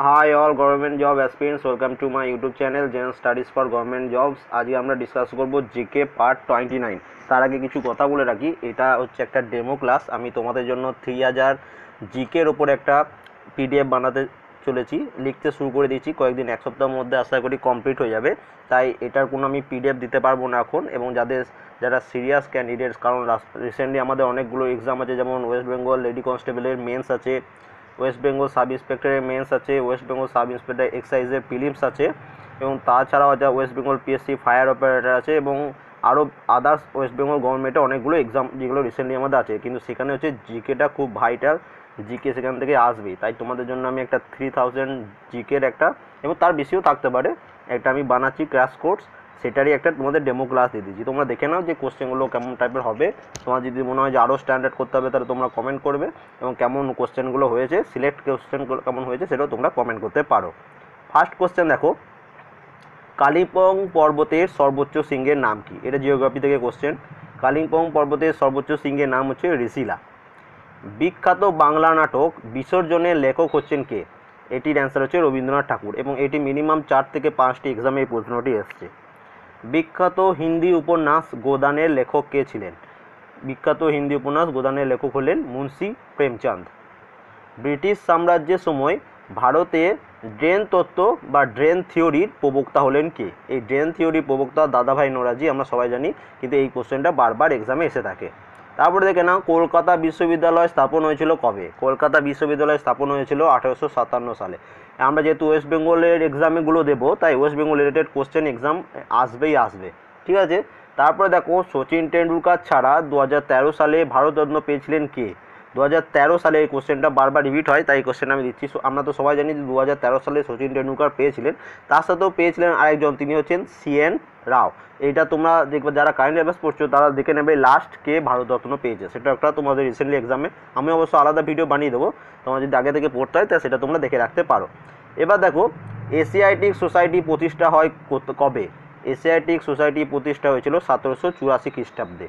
high all government job aspirants welcome to my YouTube channel gen studies for government jobs আজকে আমরা discuss করবো GK part twenty nine তার আগে কিছু কথা বলে রাখি এটা হচ্ছে একটা ডেমো ক্লাস আমি তোমাদের জন্য থ্রি হাজার জিকের ওপর একটা পিডিএফ বানাতে চলেছি লিখতে শুরু করে দিয়েছি কয়েকদিন এক সপ্তাহের মধ্যে আশা করি কমপ্লিট হয়ে যাবে তাই এটার কোনো আমি পিডিএফ দিতে পারবো না এখন এবং যাদের যারা সিরিয়াস ক্যান্ডিডেটস কারণ রিসেন্টলি আমাদের অনেকগুলো এক্সাম আছে যেমন ওয়েস্ট বেঙ্গল লেডি কনস্টেবলের মেন্স আছে ওয়েস্ট বেঙ্গল সাব ইন্সপেক্টরের মেন্স আছে ওয়েস্ট বেঙ্গল সাব ইন্সপেক্টর এক্সাইজের পিলিমস আছে এবং তাছাড়াও যা West Bengal PSC fire operator আছে এবং আরও আদার্স ওয়েস্ট বেঙ্গল গভর্নমেন্টে অনেকগুলো এক্সাম যেগুলো রিসেন্টলি আমাদের আছে কিন্তু সেখানে হচ্ছে জিকেটা খুব ভাইটাল জিকে সেখান থেকে আসবে তাই তোমাদের জন্য আমি একটা থ্রি থাউজেন্ড জিকের একটা এবং তার বেশিও থাকতে পারে একটা আমি বানাচ্ছি ক্র্যাশ কোর্স সেটারই একটা তোমাদের ডেমো ক্লাস দিয়ে দিচ্ছি তোমরা দেখে নাও যে কোশ্চেনগুলো কেমন টাইপের হবে তোমার যদি মনে হয় যে আরও স্ট্যান্ডার্ড করতে হবে তাহলে তোমরা কমেন্ট করবে এবং কেমন কোশ্চেনগুলো হয়েছে সিলেক্ট কোশ্চেনগুলো কেমন হয়েছে সেটাও তোমরা কমেন্ট করতে পারো ফার্স্ট কোশ্চেন দেখো কালিম্পং পর্বতের সর্বোচ্চ সিংহের নাম কি এটা জিওগ্রাফি থেকে কোশ্চেন কালিম্পং পর্বতের সর্বোচ্চ সিংহের নাম হচ্ছে রিসিলা বিখ্যাত বাংলা নাটক বিসর্জনের লেখক হচ্ছেন কে এটির অ্যান্সার হচ্ছে রবীন্দ্রনাথ ঠাকুর এবং এটি মিনিমাম চার থেকে পাঁচটি এক্সামে এই প্রশ্নটি এসছে বিখ্যাত হিন্দি উপন্যাস গোদানের লেখক কে ছিলেন বিখ্যাত হিন্দি উপন্যাস গোদানের লেখক হলেন মুন্সি প্রেমচাঁদ ব্রিটিশ সাম্রাজ্যের সময় ভারতে ড্রেন তত্ত্ব বা ড্রেন থিওরির প্রবক্তা হলেন কে এই ড্রেন থিওরির প্রবক্তা দাদাভাই নোরাজি আমরা সবাই জানি কিন্তু এই কোশ্চেনটা বারবার এক্সামে এসে থাকে তারপরে দেখে নাও কলকাতা বিশ্ববিদ্যালয় স্থাপন হয়েছিল কবে কলকাতা বিশ্ববিদ্যালয় স্থাপন হয়েছিল আঠেরোশো সাতান্ন সালে আমরা যেহেতু ওয়েস্ট বেঙ্গলের এক্সামগুলো দেবো তাই West Bengal related question exam আসবেই আসবে ঠিক আছে তারপরে দেখো সচিন টেন্ডুলকার ছাড়া দু সালে ভারতরত্ন পেয়েছিলেন কে দু সালে এই কোশ্চেনটা বারবার রিপিট হয় তাই কোশ্চেন কোশ্চেনটা আমি দিচ্ছি আমরা তো সবাই জানি যে দু সালে সচিন টেন্ডুলকার পেয়েছিলেন তার সাথেও পেয়েছিলেন আরেকজন তিনি হচ্ছেন সিএন রাও এইটা তোমরা দেখবে যারা কারেন্ট অ্যাফেয়ার্স পড়ছো তারা দেখে নেবে লাস্ট কে ভারতরত্ন পেয়েছে সেটা একটা তোমাদের রিসেন্টলি এক্সামে আমি অবশ্য আলাদা ভিডিও বানিয়ে দেবো তোমরা যদি আগে থেকে পড়তে হয় তা সেটা তোমরা দেখে রাখতে পারো এবার দেখো এসিআইটি সোসাইটি প্রতিষ্ঠা হয় কবে এশিয়াটিক সোসাইটি প্রতিষ্ঠা হয়েছিল সতেরোশো চুরাশি খ্রিস্টাব্দে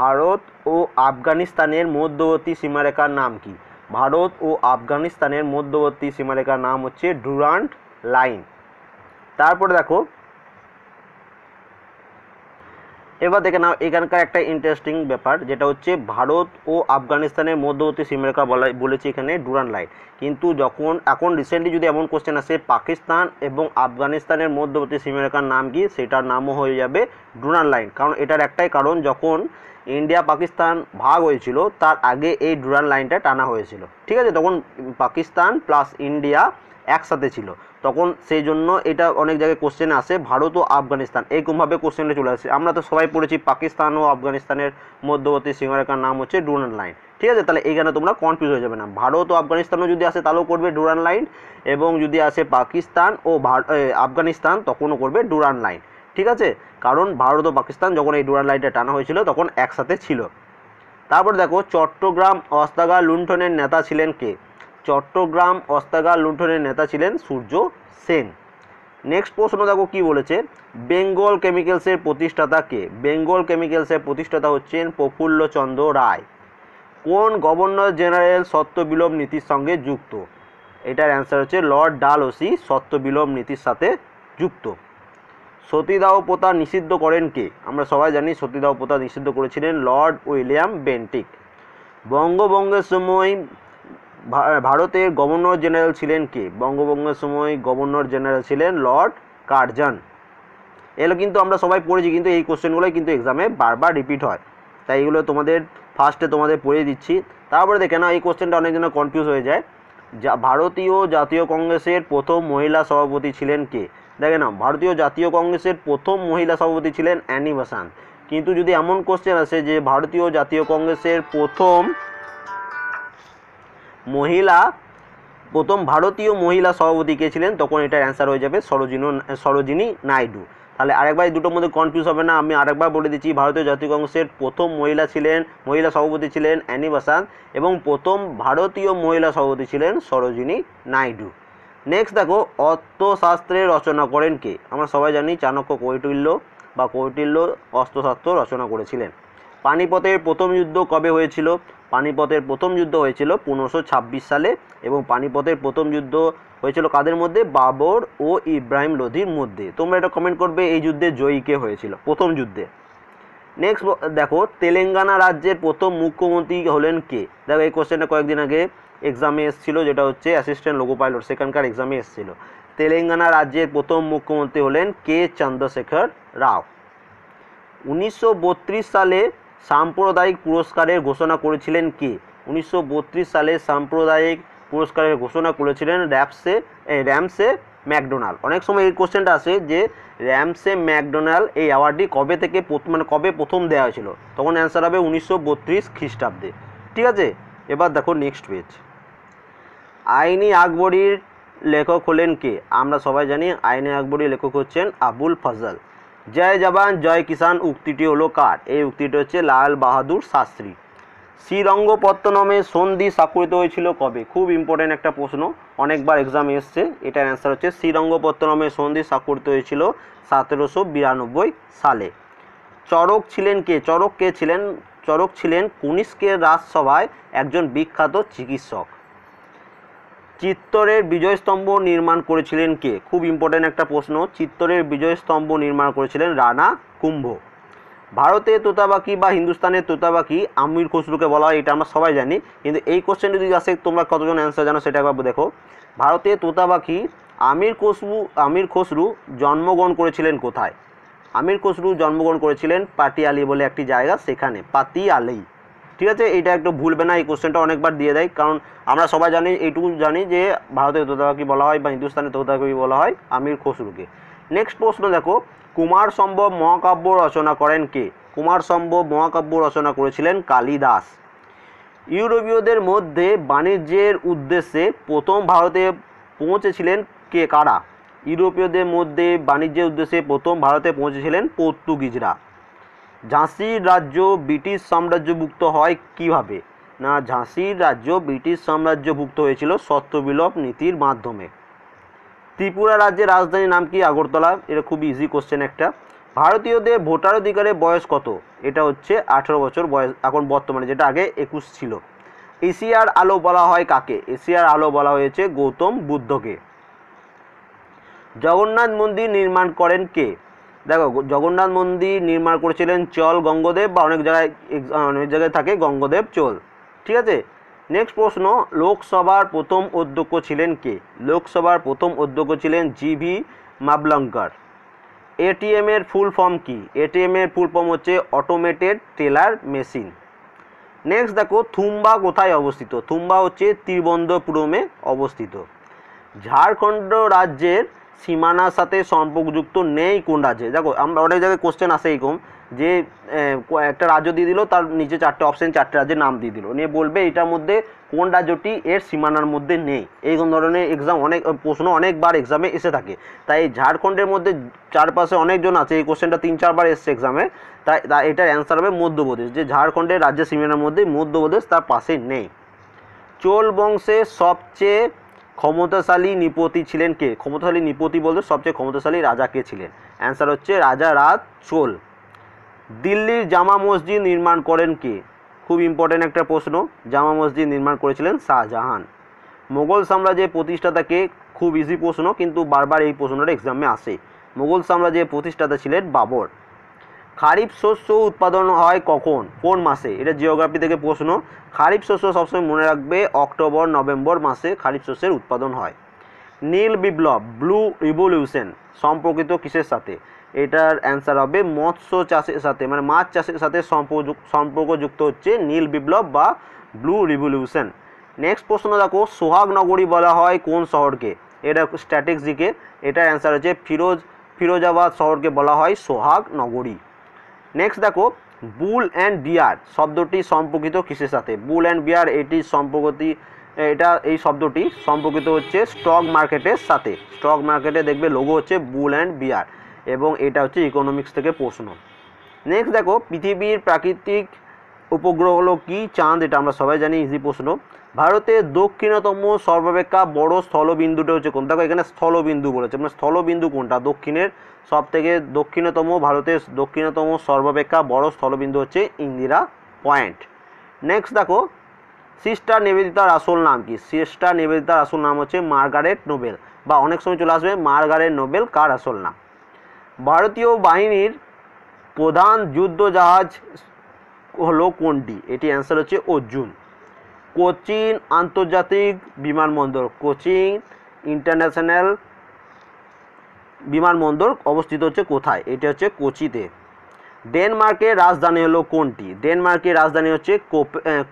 ভারত ও আফগানিস্তানের মধ্যবর্তী সীমারেখার নাম কি ভারত ও আফগানিস্তানের মধ্যবর্তী সীমারেখার নাম হচ্ছে ডুরান্ট লাইন তারপরে দেখো এবার দেখে নাও এখানকার একটা ইন্টারেস্টিং ব্যাপার যেটা হচ্ছে ভারত ও আফগানিস্তানের মধ্যবর্তী সীমারেখা বলা বলেছে এখানে ডুরান লাইন কিন্তু যখন এখন রিসেন্টলি যদি এমন কোশ্চেন আসে পাকিস্তান এবং আফগানিস্তানের মধ্যবর্তী সীমারেখার নাম কি সেটার নামও হয়ে যাবে ডুরান লাইন কারণ এটার একটাই কারণ যখন ইন্ডিয়া পাকিস্তান ভাগ হয়েছিল তার আগে এই ডুরান লাইনটা টানা হয়েছিল ঠিক আছে তখন পাকিস্তান প্লাস ইন্ডিয়া একসাথে ছিল তখন সেই জন্য এটা অনেক জায়গায় কোশ্চেন আসে ভারত ও আফগানিস্তান এরকমভাবে কোশ্চেনটা চলে আসে আমরা তো সবাই পড়েছি পাকিস্তান ও আফগানিস্তানের মধ্যবর্তী সীমারেখার নাম হচ্ছে ডুরান লাইন ঠিক আছে তাহলে এইখানে তোমরা কনফিউজ হয়ে যাবে না ভারত ও আফগানিস্তানও যদি আসে তাহলেও করবে ডুরান লাইন এবং যদি আসে পাকিস্তান ও আফগানিস্তান তখনও করবে ডুরান লাইন ঠিক আছে কারণ ভারত ও পাকিস্তান যখন এই ডুরান লাইনটা টানা হয়েছিল তখন একসাথে ছিল তারপর দেখো চট্টগ্রাম অস্তাগা লুণ্ঠনের নেতা ছিলেন কে চট্টগ্রাম অস্তাগার লুণ্ঠনের নেতা ছিলেন সূর্য সেন নেক্সট প্রশ্ন দেখো কি বলেছে বেঙ্গল কেমিক্যালসের প্রতিষ্ঠাতা কে বেঙ্গল কেমিক্যালসের প্রতিষ্ঠাতা হচ্ছেন প্রফুল্লচন্দ্র রায় কোন গভর্নর জেনারেল সত্যবিলোপ নীতির সঙ্গে যুক্ত এটার অ্যান্সার হচ্ছে লর্ড ডালহসি সত্যবিলোপ নীতির সাথে যুক্ত সতীদাহ প্রথা নিষিদ্ধ করেন কে আমরা সবাই জানি সতীদাহ প্রথা নিষিদ্ধ করেছিলেন লর্ড উইলিয়াম বেন্টিক বঙ্গভঙ্গের সময় ভারতের গভর্নর জেনারেল ছিলেন কে বঙ্গভঙ্গের সময় গভর্নর জেনারেল ছিলেন লর্ড কার্জন এগুলো কিন্তু আমরা সবাই পড়েছি কিন্তু এই কোশ্চেনগুলোই কিন্তু এক্সামে বারবার রিপিট হয় তাই এগুলো তোমাদের ফার্স্টে তোমাদের পড়িয়ে দিচ্ছি তারপরে দেখে না এই কোশ্চেনটা অনেকজন কনফিউজ হয়ে যায় যা ভারতীয় জাতীয় কংগ্রেসের প্রথম মহিলা সভাপতি ছিলেন কে দেখে না ভারতীয় জাতীয় কংগ্রেসের প্রথম মহিলা সভাপতি ছিলেন অ্যানি বাসান কিন্তু যদি এমন কোশ্চেন আসে যে ভারতীয় জাতীয় কংগ্রেসের প্রথম মহিলা প্রথম ভারতীয় মহিলা সভাপতি কে ছিলেন তখন এটার অ্যান্সার হয়ে যাবে সরোজিনী সরোজিনী নাইডু তাহলে আরেকবার দুটোর মধ্যে কনফিউজ হবে না আমি আরেকবার বলে দিচ্ছি ভারতীয় জাতীয় কংগ্রেসের প্রথম মহিলা ছিলেন মহিলা সভাপতি ছিলেন অ্যানি বাসান্ত এবং প্রথম ভারতীয় মহিলা সভাপতি ছিলেন সরোজিনী নাইডু নেক্সট দেখো অর্থশাস্ত্রে রচনা করেন কে আমরা সবাই জানি চাণক্য কৈটিল্য বা কৈটিল্য অস্ত্রশাস্ত্র রচনা করেছিলেন পানিপথের প্রথম যুদ্ধ কবে হয়েছিল পানিপথের প্রথম যুদ্ধ হয়েছিল পনেরোশো সালে এবং পানিপথের প্রথম যুদ্ধ হয়েছিল কাদের মধ্যে বাবর ও ইব্রাহিম লোধির মধ্যে তোমরা এটা কমেন্ট করবে এই যুদ্ধে জয়ীকে হয়েছিল প্রথম যুদ্ধে নেক্সট দেখো তেলেঙ্গানা রাজ্যের প্রথম মুখ্যমন্ত্রী হলেন কে দেখো এই কোশ্চেনটা কয়েকদিন আগে এক্সামে এসেছিলো যেটা হচ্ছে অ্যাসিস্ট্যান্ট লোকো পাইলট সেখানকার এক্সামে এসেছিলো তেলেঙ্গানা রাজ্যের প্রথম মুখ্যমন্ত্রী হলেন কে চন্দ্রশেখর রাও উনিশশো সালে সাম্প্রদায়িক পুরস্কারের ঘোষণা করেছিলেন কে উনিশশো সালে সাম্প্রদায়িক পুরস্কারের ঘোষণা করেছিলেন র্যাপসে র্যামসে ম্যাকডোনাল্ড অনেক সময় এই কোশ্চেনটা আসে যে র্যামসে ম্যাকডোনাল্ড এই অ্যাওয়ার্ডটি কবে থেকে মানে কবে প্রথম দেওয়া হয়েছিল তখন অ্যান্সার হবে উনিশশো খ্রিস্টাব্দে ঠিক আছে এবার দেখো নেক্সট পেজ আইনি আকবরীর লেখক হলেন কে আমরা সবাই জানি আইনি আকবরী লেখক হচ্ছেন আবুল ফজল জয় জবান জয় কিষান উক্তিটি হলো কার এই উক্তিটি হচ্ছে লাল বাহাদুর শাস্ত্রী শ্রীরঙ্গপত্তনমে সন্ধি স্বাক্ষরিত হয়েছিল কবে খুব ইম্পর্টেন্ট একটা প্রশ্ন অনেকবার এক্সামে এসছে এটার অ্যান্সার হচ্ছে শ্রীরঙ্গপত্তনমে সন্ধি স্বাক্ষরিত হয়েছিল সতেরোশো বিরানব্বই সালে চরক ছিলেন কে চরক কে ছিলেন চরক ছিলেন কুনিস্কের রাজসভায় একজন বিখ্যাত চিকিৎসক চিত্তরের বিজয়স্তম্ভ নির্মাণ করেছিলেন কে খুব ইম্পর্ট্যান্ট একটা প্রশ্ন চিত্তরের বিজয়স্তম্ভ নির্মাণ করেছিলেন রানা কুম্ভ ভারতে তোতাবাকি বা হিন্দুস্তানের তোতাবাকি আমির খসরুকে বলা হয় এটা আমরা সবাই জানি কিন্তু এই কোশ্চেন যদি আসে তোমরা কতজন অ্যান্সার জানো সেটা একবার দেখো ভারতে তোতাবাকি আমির খসরু আমির খসরু জন্মগ্রহণ করেছিলেন কোথায় আমির খসরু জন্মগ্রহণ করেছিলেন পাটিয়ালি বলে একটি জায়গা সেখানে পাতিয়ালি ঠিক আছে এটা একটু ভুলবে না এই কোশ্চেনটা অনেকবার দিয়ে দেয় কারণ আমরা সবাই জানি এইটুকু জানি যে ভারতের তোতাকি বলা হয় বা হিন্দুস্তানের তোতাকি বলা হয় আমির খসরুকে নেক্সট প্রশ্ন দেখো কুমার সম্ভব মহাকাব্য রচনা করেন কে কুমার সম্ভব মহাকাব্য রচনা করেছিলেন কালিদাস ইউরোপীয়দের মধ্যে বাণিজ্যের উদ্দেশ্যে প্রথম ভারতে পৌঁছেছিলেন কে কারা ইউরোপীয়দের মধ্যে বাণিজ্যের উদ্দেশ্যে প্রথম ভারতে পৌঁছেছিলেন পর্তুগিজরা ঝাঁসির রাজ্য ব্রিটিশ সাম্রাজ্যভুক্ত হয় কিভাবে না ঝাঁসির রাজ্য ব্রিটিশ সাম্রাজ্যভুক্ত হয়েছিল সত্যবিলোপ নীতির মাধ্যমে ত্রিপুরা রাজ্যের রাজধানীর নাম কি আগরতলা এটা খুব ইজি কোশ্চেন একটা ভারতীয়দের ভোটার অধিকারের বয়স কত এটা হচ্ছে আঠেরো বছর বয়স এখন বর্তমানে যেটা আগে একুশ ছিল এশিয়ার আলো বলা হয় কাকে এশিয়ার আলো বলা হয়েছে গৌতম বুদ্ধকে জগন্নাথ মন্দির নির্মাণ করেন কে দেখো জগন্নাথ মন্দির নির্মাণ করেছিলেন চল গঙ্গদেব বা অনেক জায়গায় অনেক জায়গায় থাকে গঙ্গদেব চল ঠিক আছে নেক্সট প্রশ্ন লোকসভার প্রথম অধ্যক্ষ ছিলেন কে লোকসভার প্রথম অধ্যক্ষ ছিলেন জিভি মাবলঙ্কার এটিএম এর ফুল ফর্ম কি এটিএম এর ফুল ফর্ম হচ্ছে অটোমেটেড টেলার মেশিন নেক্সট দেখো থুম্বা কোথায় অবস্থিত থুম্বা হচ্ছে ত্রিবন্ধপুরমে অবস্থিত ঝাড়খণ্ড রাজ্যের সীমানার সাথে সম্পর্কযুক্ত নেই কোন রাজ্যে দেখো আমরা অনেক জায়গায় কোশ্চেন আসে এরকম যে একটা রাজ্য দিয়ে দিল তার নিচে চারটে অপশান চারটে রাজ্যের নাম দিয়ে দিল নিয়ে বলবে এটার মধ্যে কোন রাজ্যটি এর সীমানার মধ্যে নেই এইরকম ধরনের এক্সাম অনেক প্রশ্ন অনেকবার এক্সামে এসে থাকে তাই ঝাড়খণ্ডের মধ্যে চারপাশে অনেকজন আছে এই কোশ্চেনটা তিন চারবার এসছে এক্সামে তাই তা এটার অ্যান্সার হবে মধ্যপ্রদেশ যে ঝাড়খণ্ডের রাজ্যের সীমানার মধ্যে মধ্যপ্রদেশ তার পাশে নেই চোল বংশে সবচেয়ে ক্ষমতাশালী নিপতি ছিলেন কে ক্ষমতাশালী নিপতি বলতে সবচেয়ে ক্ষমতাশালী রাজা কে ছিলেন অ্যান্সার হচ্ছে রাজা রাজ চোল দিল্লির জামা মসজিদ নির্মাণ করেন কে খুব ইম্পর্টেন্ট একটা প্রশ্ন জামা মসজিদ নির্মাণ করেছিলেন শাহজাহান মোগল সাম্রাজ্যের প্রতিষ্ঠাতাকে খুব ইজি প্রশ্ন কিন্তু বারবার এই প্রশ্নটা এক্সামে আসে মোগল সাম্রাজ্যের প্রতিষ্ঠাতা ছিলেন বাবর খারিফ শস্য উৎপাদন হয় কখন কোন মাসে এটা জিওগ্রাফি থেকে প্রশ্ন খারিফ শস্য সবসময় মনে রাখবে অক্টোবর নভেম্বর মাসে খারিফ শস্যের উৎপাদন হয় নীল বিপ্লব ব্লু রিভলিউশন সম্পর্কিত কিসের সাথে এটার অ্যান্সার হবে মৎস্য চাষের সাথে মানে মাছ চাষের সাথে সম্পর্কযুক্ত হচ্ছে নীল বিপ্লব বা ব্লু রিভলিউশন নেক্সট প্রশ্ন দেখো সোহাগ নগরী বলা হয় কোন শহরকে এটা স্ট্র্যাটেজিকে এটার অ্যান্সার হচ্ছে ফিরোজ ফিরোজাবাদ শহরকে বলা হয় সোহাগ নগরী নেক্সট দেখো বুল অ্যান্ড বিয়ার শব্দটি সম্পর্কিত কিসের সাথে বুল অ্যান্ড বিয়ার এটি সম্পর্কটি এটা এই শব্দটি সম্পর্কিত হচ্ছে স্টক মার্কেটের সাথে স্টক মার্কেটে দেখবে লোগো হচ্ছে বুল অ্যান্ড বিয়ার এবং এটা হচ্ছে ইকোনমিক্স থেকে প্রশ্ন নেক্সট দেখো পৃথিবীর প্রাকৃতিক উপগ্রহ হলো কি চাঁদ এটা আমরা সবাই জানি ইজি প্রশ্ন ভারতের দক্ষিণতম সর্বাপেক্ষা বড় স্থলবিন্দুটা হচ্ছে কোন দেখো এখানে স্থলবিন্দু বলেছে মানে স্থলবিন্দু কোনটা দক্ষিণের সব থেকে দক্ষিণতম ভারতের দক্ষিণতম সর্বাপেক্ষা বড় স্থলবিন্দু হচ্ছে ইন্দিরা পয়েন্ট নেক্সট দেখো সিস্টার নিবেদিতার আসল নাম কি সিস্টার নিবেদিতার আসল নাম হচ্ছে মার্গারেট নোবেল বা অনেক সময় চলে আসবে মার্গারেট নোবেল কার আসল নাম ভারতীয় বাহিনীর প্রধান যুদ্ধ জাহাজ হলো কোনটি এটি অ্যান্সার হচ্ছে অর্জুন কোচিন আন্তর্জাতিক বিমানবন্দর কোচিন ইন্টারন্যাশনাল বিমানবন্দর অবস্থিত হচ্ছে কোথায় এটি হচ্ছে কোচিতে ডেনমার্কের রাজধানী হলো কোনটি ডেনমার্কের রাজধানী হচ্ছে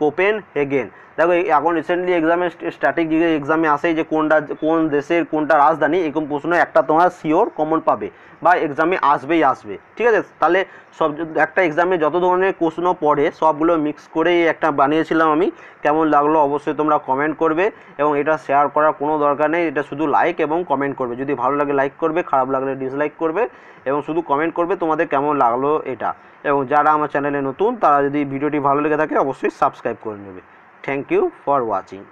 কোপেন হেগেন দেখো এখন রিসেন্টলি এক্সামে স্ট্যাটিক এক্সামে আসে যে কোনটা কোন দেশের কোনটা রাজধানী এরকম প্রশ্ন একটা তোমার শিওর কমন পাবে বা এক্সামে আসবেই আসবে ঠিক আছে তাহলে সব একটা এক্সামে যত ধরনের প্রশ্ন পড়ে সবগুলো মিক্স করে একটা বানিয়েছিলাম আমি কেমন লাগলো অবশ্যই তোমরা কমেন্ট করবে এবং এটা শেয়ার করার কোনো দরকার নেই এটা শুধু লাইক এবং কমেন্ট করবে যদি ভালো লাগে লাইক করবে খারাপ লাগলে ডিসলাইক করবে এবং শুধু কমেন্ট করবে তোমাদের কেমন লাগলো এটা এটা এবং যারা আমার চ্যানেলে নতুন তারা যদি ভিডিওটি ভালো লেগে থাকে অবশ্যই সাবস্ক্রাইব করে নেবে থ্যাংক ইউ ফর ওয়াচিং